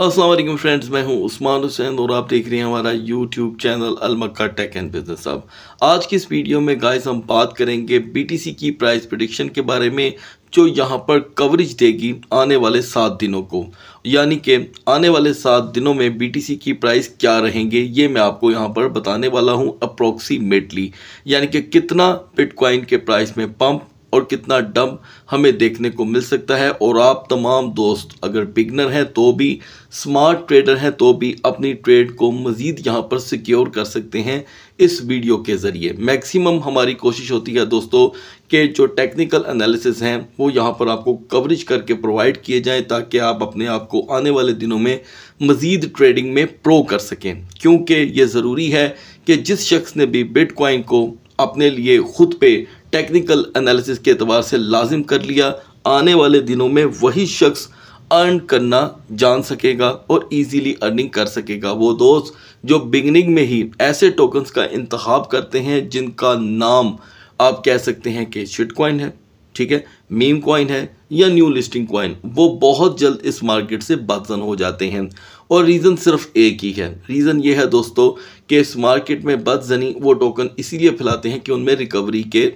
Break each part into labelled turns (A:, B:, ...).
A: Aslam friends मैं हूं उस्मान हुसैन और आप देख रहे हैं हमारा यूट्यूब चैनल अलमक्का टेक एंड बिजनेस अब आज की इस वीडियो में गाइस हम बात करेंगे बीटीसी की प्राइस प्रडिक्शन के बारे में जो यहाँ पर कवरेज देगी आने वाले सात दिनों को यानी कि आने वाले सात दिनों में बीटीसी की प्राइस क्या रहेंगे ये मैं आपको यहाँ पर बताने वाला हूँ अप्रोक्सीमेटली यानी कि कितना बिटकॉइन के प्राइस में पम्प और कितना डम हमें देखने को मिल सकता है और आप तमाम दोस्त अगर बिगनर हैं तो भी स्मार्ट ट्रेडर हैं तो भी अपनी ट्रेड को मज़ीद यहाँ पर सिक्योर कर सकते हैं इस वीडियो के ज़रिए मैक्सिमम हमारी कोशिश होती है दोस्तों के जो टेक्निकल एनालिसिस हैं वो यहाँ पर आपको कवरेज करके प्रोवाइड किए जाएँ ताकि आप अपने आप को आने वाले दिनों में मज़ीद ट्रेडिंग में प्रो कर सकें क्योंकि ये ज़रूरी है कि जिस शख्स ने भी बिटकॉइन को अपने लिए ख़ुद पे टेक्निकल एनालिसिस के अतबार से लाजिम कर लिया आने वाले दिनों में वही शख्स अर्न करना जान सकेगा और इजीली अर्निंग कर सकेगा वो दोस्त जो बिगनिंग में ही ऐसे टोकन्स का इंतखब करते हैं जिनका नाम आप कह सकते हैं कि शिट कॉइन है ठीक है मीम कॉइन है या न्यू लिस्टिंग कॉइन वो बहुत जल्द इस मार्केट से बदजन हो जाते हैं और रीज़न सिर्फ एक ही है रीज़न ये है दोस्तों कि इस मार्केट में बदजनी वो टोकन इसीलिए फैलाते हैं कि उनमें रिकवरी के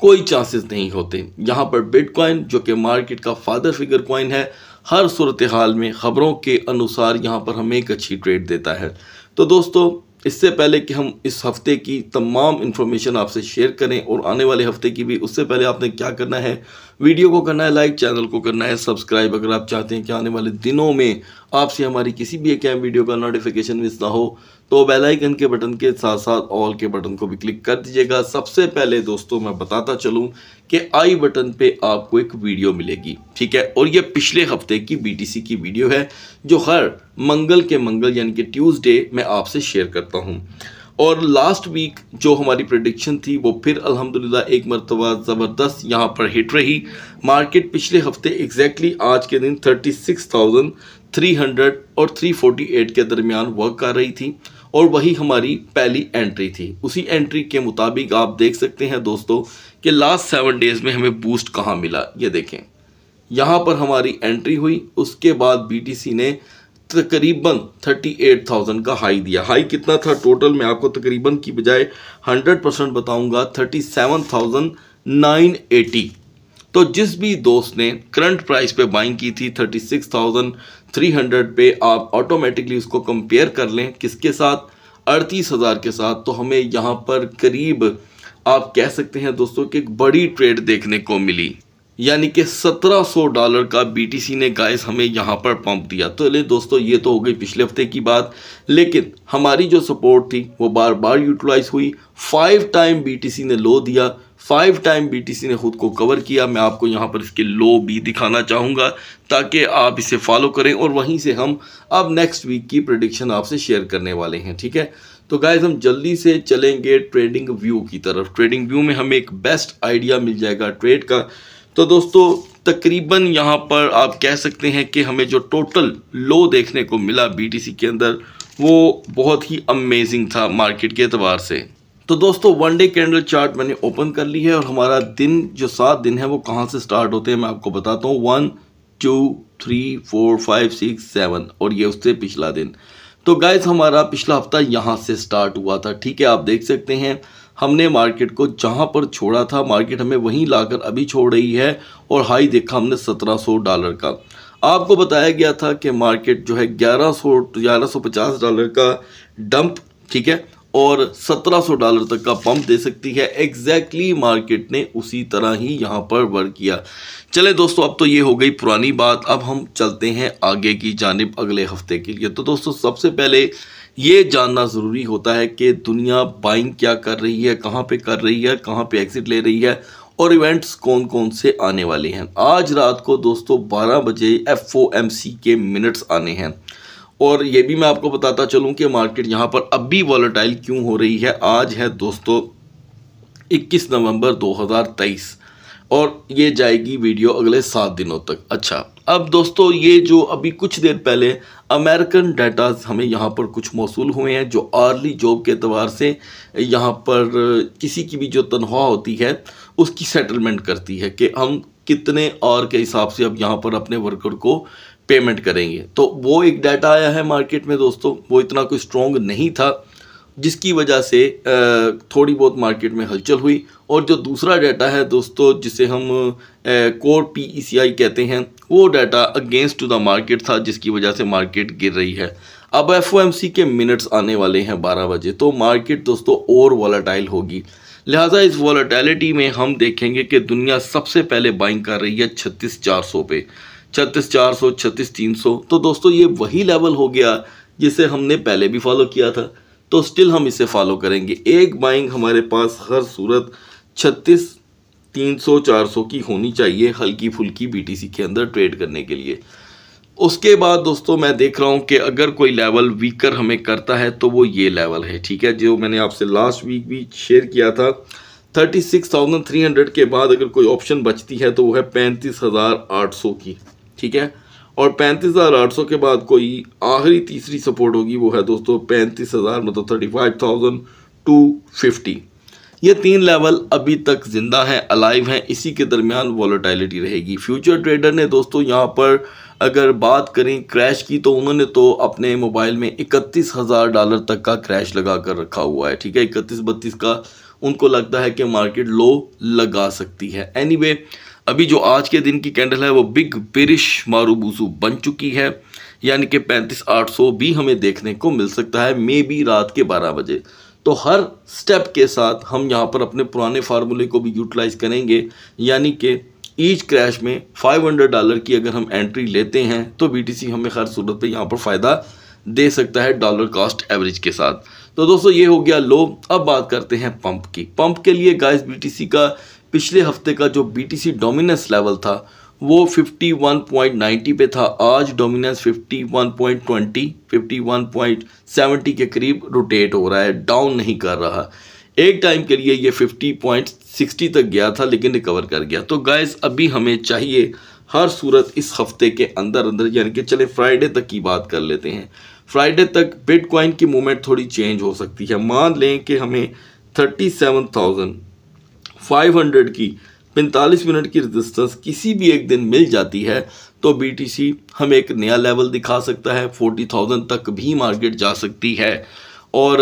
A: कोई चांसेस नहीं होते यहाँ पर बिटकॉइन जो कि मार्केट का फादर फिगर कॉइन है हर सूरत हाल में ख़बरों के अनुसार यहाँ पर हमें एक अच्छी ट्रेड देता है तो दोस्तों इससे पहले कि हम इस हफ्ते की तमाम इन्फॉर्मेशन आपसे शेयर करें और आने वाले हफ्ते की भी उससे पहले आपने क्या करना है वीडियो को करना है लाइक चैनल को करना है सब्सक्राइब अगर आप चाहते हैं कि आने वाले दिनों में आपसे हमारी किसी भी एक वीडियो का नोटिफिकेशन मिस ना हो तो बेल आइकन के बटन के साथ साथ ऑल के बटन को भी क्लिक कर दीजिएगा सबसे पहले दोस्तों मैं बताता चलूँ कि आई बटन पे आपको एक वीडियो मिलेगी ठीक है और ये पिछले हफ्ते की बीटीसी की वीडियो है जो हर मंगल के मंगल यानी कि ट्यूसडे मैं आपसे शेयर करता हूँ और लास्ट वीक जो हमारी प्रडिक्शन थी वो फिर अलहमदिल्ला एक मरतबा ज़बरदस्त यहाँ पर हिट रही मार्केट पिछले हफ्ते एग्जैक्टली आज के दिन थर्टी हंड्रेड और 348 के दरमियान वर्क कर रही थी और वही हमारी पहली एंट्री थी उसी एंट्री के मुताबिक आप देख सकते हैं दोस्तों कि लास्ट सेवन डेज़ में हमें बूस्ट कहाँ मिला ये देखें यहाँ पर हमारी एंट्री हुई उसके बाद बी ने तकरीबन 38,000 का हाई दिया हाई कितना था टोटल मैं आपको तकरीबन की बजाय 100 परसेंट बताऊँगा एटी तो जिस भी दोस्त ने करंट प्राइस पे बाइंग की थी थाउजेंड 300 पे आप ऑटोमेटिकली उसको कंपेयर कर लें किसके साथ अड़तीस हज़ार के साथ तो हमें यहाँ पर करीब आप कह सकते हैं दोस्तों कि एक बड़ी ट्रेड देखने को मिली यानी कि 1700 डॉलर का बीटीसी ने गाइस हमें यहाँ पर पंप दिया तो ले दोस्तों ये तो हो गई पिछले हफ्ते की बात लेकिन हमारी जो सपोर्ट थी वो बार बार यूटिलाइज हुई फाइव टाइम बीटीसी ने लो दिया फाइव टाइम बीटीसी ने खुद को कवर किया मैं आपको यहाँ पर इसके लो भी दिखाना चाहूँगा ताकि आप इसे फॉलो करें और वहीं से हम अब नेक्स्ट वीक की प्रडिक्शन आपसे शेयर करने वाले हैं ठीक है तो गाइज हम जल्दी से चलेंगे ट्रेडिंग व्यू की तरफ ट्रेडिंग व्यू में हमें एक बेस्ट आइडिया मिल जाएगा ट्रेड का तो दोस्तों तकरीबन यहाँ पर आप कह सकते हैं कि हमें जो टोटल लो देखने को मिला बी के अंदर वो बहुत ही अमेजिंग था मार्केट के अतबार से तो दोस्तों वन डे कैंडल चार्ट मैंने ओपन कर ली है और हमारा दिन जो सात दिन है वो कहाँ से स्टार्ट होते हैं मैं आपको बताता हूँ one two three four five six seven और ये उससे पिछला दिन तो गाइस हमारा पिछला हफ्ता यहाँ से स्टार्ट हुआ था ठीक है आप देख सकते हैं हमने मार्केट को जहाँ पर छोड़ा था मार्केट हमें वहीं लाकर अभी छोड़ रही है और हाई देखा हमने 1700 डॉलर का आपको बताया गया था कि मार्केट जो है 1100 1150 डॉलर का डंप ठीक है और 1700 डॉलर तक का पंप दे सकती है एग्जैक्टली exactly मार्केट ने उसी तरह ही यहाँ पर वर्क किया चले दोस्तों अब तो ये हो गई पुरानी बात अब हम चलते हैं आगे की जानब अगले हफ्ते के लिए तो दोस्तों सबसे पहले ये जानना ज़रूरी होता है कि दुनिया बाइंग क्या कर रही है कहाँ पे कर रही है कहाँ पे एग्ज़िट ले रही है और इवेंट्स कौन कौन से आने वाले हैं आज रात को दोस्तों 12 बजे एफ के मिनट्स आने हैं और ये भी मैं आपको बताता चलूँ कि मार्केट यहाँ पर अब भी वॉलेटाइल क्यों हो रही है आज है दोस्तों 21 नवंबर 2023 और ये जाएगी वीडियो अगले सात दिनों तक अच्छा अब दोस्तों ये जो अभी कुछ देर पहले अमेरिकन डाटाज हमें यहाँ पर कुछ मौसू हुए हैं जो आर्ली जॉब के अतबार से यहाँ पर किसी की भी जो तनख्वाह होती है उसकी सेटलमेंट करती है कि हम कितने और के हिसाब से अब यहाँ पर अपने वर्कर को पेमेंट करेंगे तो वो एक डाटा आया है मार्केट में दोस्तों वो इतना कोई स्ट्रॉन्ग नहीं था जिसकी वजह से थोड़ी बहुत मार्केट में हलचल हुई और जो दूसरा डाटा है दोस्तों जिसे हम कोर पीईसीआई e कहते हैं वो data against to the market था जिसकी वजह से मार्केट गिर रही है अब एफ के मिनट्स आने वाले हैं 12 बजे तो मार्केट दोस्तों और वॉलाटाइल होगी लिहाजा इस वॉलेटैलिटी में हम देखेंगे कि दुनिया सबसे पहले बाइंग कर रही है छत्तीस चार सौ पे छत्तीस चार सौ छत्तीस तीन सौ तो दोस्तों ये वही लेवल हो गया जिसे हमने पहले भी फॉलो किया था तो स्टिल हम इसे फॉलो करेंगे एक बाइंग हमारे पास हर सूरत छत्तीस तीन सौ चार सौ की होनी चाहिए हल्की फुल्की सी के अंदर ट्रेड करने के लिए उसके बाद दोस्तों मैं देख रहा हूँ कि अगर कोई लेवल वीकर हमें करता है तो वो ये लेवल है ठीक है जो मैंने आपसे लास्ट वीक भी शेयर किया था 36,300 के बाद अगर कोई ऑप्शन बचती है तो वो है 35,800 की ठीक है और 35,800 के बाद कोई आखिरी तीसरी सपोर्ट होगी वो है दोस्तों 35,000 मतलब 35,250 ये तीन लेवल अभी तक ज़िंदा हैं अलाइव हैं इसी के दरमियान वॉलोटाइलिटी रहेगी फ्यूचर ट्रेडर ने दोस्तों यहाँ पर अगर बात करें क्रैश की तो उन्होंने तो अपने मोबाइल में इकतीस हज़ार डॉलर तक का क्रैश लगा कर रखा हुआ है ठीक है इकतीस बत्तीस का उनको लगता है कि मार्केट लो लगा सकती है एनी anyway, अभी जो आज के दिन की कैंडल है वो बिग पेरिश मारूबूसू बन चुकी है यानी कि पैंतीस आठ सौ भी हमें देखने को मिल सकता है मे बी रात के बारह बजे तो हर स्टेप के साथ हम यहाँ पर अपने पुराने फार्मूले को भी यूटिलाइज़ करेंगे यानी कि ईच क्रैश में 500 डॉलर की अगर हम एंट्री लेते हैं तो बीटीसी हमें हर सूरत पे यहाँ पर फ़ायदा दे सकता है डॉलर कॉस्ट एवरेज के साथ तो दोस्तों ये हो गया लो अब बात करते हैं पंप की पंप के लिए गाइस बीटीसी का पिछले हफ्ते का जो बीटीसी डोमिनेंस लेवल था वो 51.90 पे था आज डोमिनेंस 51.20 51.70 के करीब रोटेट हो रहा है डाउन नहीं कर रहा एक टाइम के लिए ये 50.60 तक गया था लेकिन रिकवर कर गया तो गाइज़ अभी हमें चाहिए हर सूरत इस हफ्ते के अंदर अंदर यानी कि चले फ्राइडे तक की बात कर लेते हैं फ्राइडे तक बिटकॉइन की मूवमेंट थोड़ी चेंज हो सकती है मान लें कि हमें 37,500 की 45 मिनट की रेजिस्टेंस किसी भी एक दिन मिल जाती है तो सी हमें एक नया लेवल दिखा सकता है थाउज़ेंड तक भी मार्केट जा सकती है और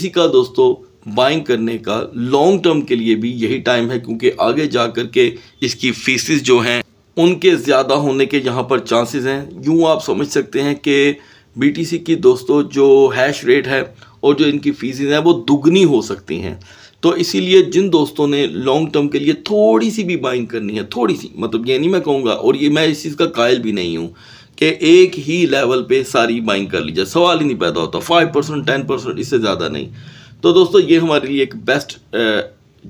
A: सी का दोस्तों बाइंग करने का लॉन्ग टर्म के लिए भी यही टाइम है क्योंकि आगे जा कर के इसकी फीसिस जो हैं उनके ज़्यादा होने के यहाँ पर चांसेस हैं यूँ आप समझ सकते हैं कि बीटीसी की दोस्तों जो हैश रेट है और जो इनकी फीसिस हैं वो दुगनी हो सकती हैं तो इसीलिए जिन दोस्तों ने लॉन्ग टर्म के लिए थोड़ी सी भी बाइंग करनी है थोड़ी सी मतलब ये नहीं मैं कहूँगा और ये मैं इस चीज़ का कायल भी नहीं हूँ कि एक ही लेवल पे सारी बाइंग कर ली जाए सवाल ही नहीं पैदा होता फाइव परसेंट टेन परसेंट इससे ज़्यादा नहीं तो दोस्तों ये हमारे लिए एक बेस्ट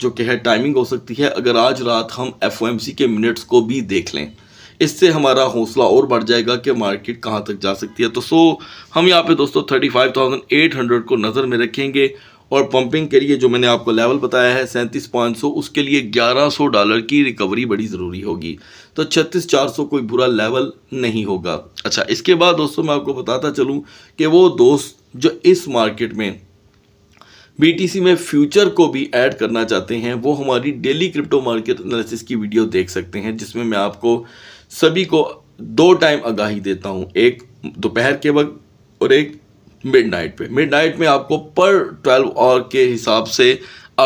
A: जो कि है टाइमिंग हो सकती है अगर आज रात हम एफ के मिनट्स को भी देख लें इससे हमारा हौसला और बढ़ जाएगा कि मार्केट कहाँ तक जा सकती है तो सो हम यहाँ पे दोस्तों 35,800 को नज़र में रखेंगे और पंपिंग के लिए जो मैंने आपको लेवल बताया है सैंतीस पाँच सौ उसके लिए ग्यारह सौ डॉलर की रिकवरी बड़ी ज़रूरी होगी तो छत्तीस चार सौ कोई बुरा लेवल नहीं होगा अच्छा इसके बाद दोस्तों मैं आपको बताता चलूँ कि वो दोस्त जो इस मार्केट में BTC में फ्यूचर को भी ऐड करना चाहते हैं वो हमारी डेली क्रिप्टो मार्केट एनालिसिस की वीडियो देख सकते हैं जिसमें मैं आपको सभी को दो टाइम आगाही देता हूँ एक दोपहर के वक्त और एक मिड नाइट पे मिड नाइट में आपको पर ट्वेल्व आवर के हिसाब से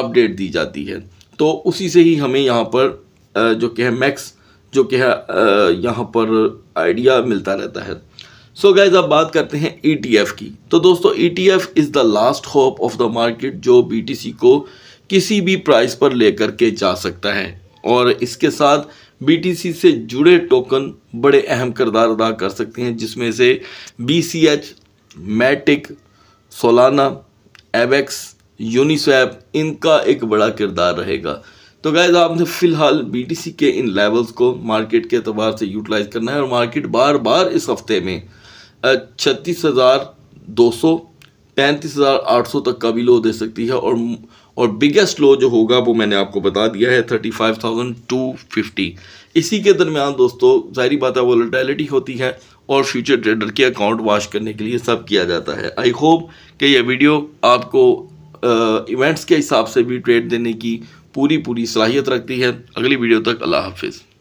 A: अपडेट दी जाती है तो उसी से ही हमें यहाँ पर जो कि है मैक्स जो कि है यहाँ पर आइडिया मिलता रहता है सो so गाइज अब बात करते हैं ई e की तो दोस्तों E T F is the last hope of the market जो बी टी सी को किसी भी प्राइस पर लेकर के जा सकता है और इसके साथ बी से जुड़े टोकन बड़े अहम करदार अदा कर सकते हैं जिसमें से B C H Matic Solana Avax Uniswap इनका एक बड़ा किरदार रहेगा तो गैज़ आपने फ़िलहाल बी के इन लेवल्स को मार्केट के अतबार से यूटिलाइज़ करना है और मार्केट बार बार इस हफ्ते में छत्तीस हज़ार दो सौ पैंतीस हज़ार आठ सौ तक का भी लो दे सकती है और और बिगेस्ट लो जो होगा वो मैंने आपको बता दिया है thirty five thousand to fifty इसी के दरमियान दोस्तों जाहिर बात है वोलेटिलिटी होती है और फ्यूचर ट्रेडर के अकाउंट वॉश करने के लिए सब किया जाता है आई होप कि यह वीडियो आपको इवेंट्स के हिसाब से भी ट्रेड देने की पूरी पूरी सलाहियत रखती है अगली वीडियो तक अल्लाह हाफिज़